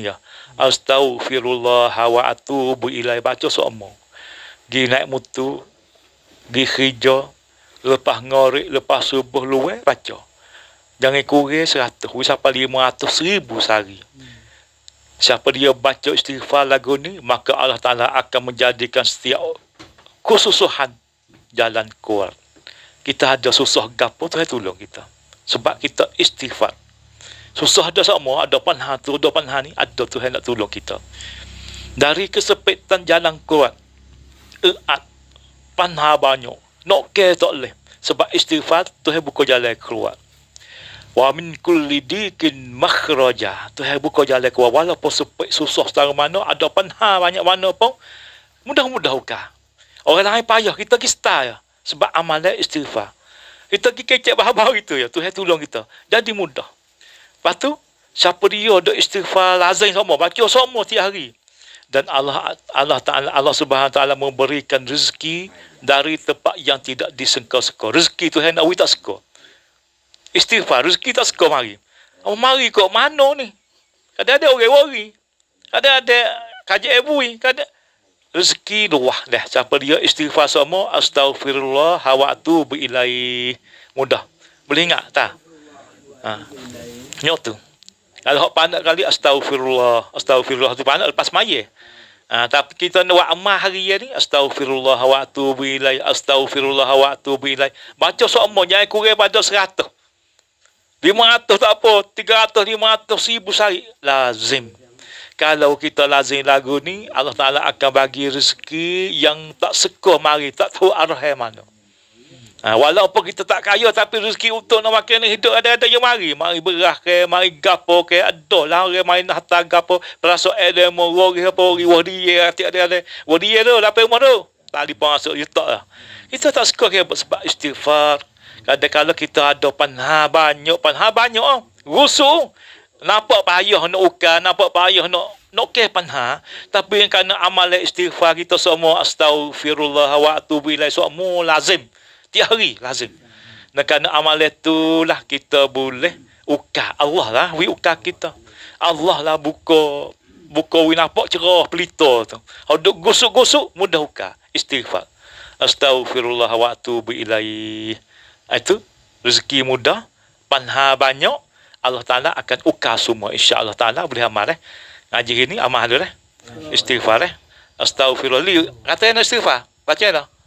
Ya. Astaghfirullah wa atubu ilai baca semua. Gi naik mutu, gi hijau, lepas ngorik, lepas subuh luwe baca. Jangan kurang seratus, siapa lima ratus ribu sehari. Hmm. Siapa dia baca istighfar lagu ni, maka Allah Ta'ala akan menjadikan setiap kesusuhan jalan kuat. Kita ada susah gapo, saya tolong kita. Sebab kita istighfar. Susah dah semua, ada panha tu, ada panha ni, ada Tuhan nak tolong kita. Dari kesepitan jalan kuat, eat panha banyak. Nak ke tak leh. Sebab istighfar Tuhan buka jalan keluar. Wa min kulli dikin makhraja. Tuhan buka jalan keluar walaupun sepit susah setara mana, ada panha banyak mana pun mudah-mudah ka. Orang lain payah kita ke star ya. Sebab amalan istighfar. Kita ke kecek bahawa itu ya. Tuhan tolong kita. Jadi mudah. Lepas tu, siapa dia duk istighfar lazim semua, baca semua tiap hari. Dan Allah Allah Taala Allah Subhanahu Taala memberikan rezeki dari tempat yang tidak disengka-sengka. Rezeki tu hendak awi tak suka. Istighfar rezeki tak suka mari. Apa oh, mari kok mana ni? Kadang ada orang worry. Kadang ada kaje ebui, kadang rezeki luah dah. Siapa dia istighfar semua, astagfirullah, hawa tu beilai mudah. Boleh ingat tak? Ha. Ah. Nyo tu. Kalau hok panak kali astagfirullah, astagfirullah tu panak lepas maye. Ha, ah, tapi kita nak amah hari ni astagfirullah wa atubu ilai, astagfirullah wa atubu ilai. Baca semua jangan kurang pada 100. 500 tak apa, 300, 500, 1000 sehari lazim. Kalau kita lazim lagu ni, Allah Ta'ala akan bagi rezeki yang tak sekuh mari, tak tahu arah mana. Ha, walaupun kita tak kaya tapi rezeki untuk nak makan ni hidup ada ada yang mari. Mari berah ke, mari gapo ke, aduh lah orang main harta gapo. Perasa ada yang merori apa, ori wadi ya, ada. ada. wadiye ya tu, lapan rumah tu. Tak dipasuk, you lah. Kita tak suka ke sebab istighfar. Kadang-kadang kita ada panha banyak, panha banyak oh. Rusuh. Nampak payah nak ukar, nampak payah nak nak ke panha. Tapi yang kena amal istighfar kita semua, astaghfirullah wa atubu ilaih, semua lazim. Tiap hari lazim. Nah, kerana amal itulah kita boleh uka Allah lah, we uka kita. Allah lah buka, buka we nampak cerah pelita tu. Kalau duduk gosok-gosok, mudah uka. Istighfar. Astaghfirullah wa atubu ilaih. Ah, itu, rezeki mudah, panha banyak, Allah Ta'ala akan uka semua. Insya Allah Ta'ala boleh amal eh. Ngaji ini amal dulu eh. Istighfar eh. Astaghfirullah. Kata yang istighfar, baca yang dah.